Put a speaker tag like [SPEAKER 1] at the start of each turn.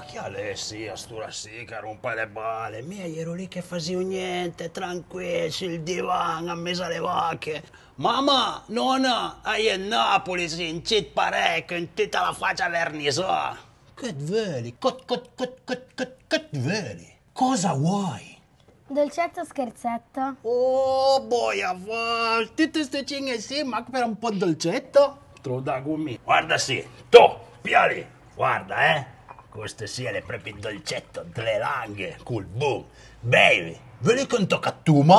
[SPEAKER 1] ma chi Alessia, stura che rompa
[SPEAKER 2] le balle? Mia ero lì che facevo niente, tranquillo, sul divano, a mesa le vacche. Mamma, nonna, hai a Napoli, si incit parecchio, in tutta la faccia vernisa.
[SPEAKER 3] Che veli, cot, cot, cot, cot, cot, cot veli? Cosa vuoi?
[SPEAKER 4] Dolcetto scherzetto? Oh, boia,
[SPEAKER 5] va, tutte ste cinghe sì, ma per un po' dolcetto? Trovo da gummi. Guarda sì, tu, piali, guarda, eh queste le proprio dolcetto, le langhe,
[SPEAKER 6] cool, boom. Baby, ve li conto
[SPEAKER 7] cattuma?